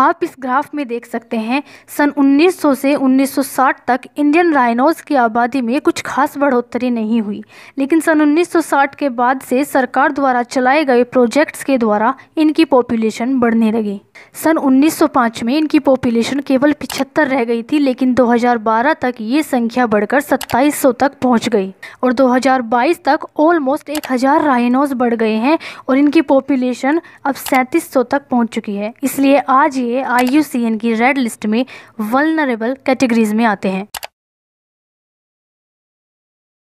आप इस ग्राफ में देख सकते हैं सन 1900 से 1960 तक इंडियन राइनोज की आबादी में कुछ खास बढ़ोतरी नहीं हुई लेकिन सन 1960 के बाद से सरकार द्वारा चलाए गए प्रोजेक्ट्स के द्वारा इनकी पॉपुलेशन बढ़ने लगी सन 1905 में इनकी पॉपुलेशन केवल 75 रह गई थी लेकिन 2012 तक ये संख्या बढ़कर 2700 तक पहुंच गई और 2022 तक ऑलमोस्ट 1000 राइनोज बढ़ गए हैं और इनकी पॉपुलेशन अब 3700 तक पहुंच चुकी है इसलिए आज ये ये आई की रेड लिस्ट में वलनरेबल कैटेगरीज में आते हैं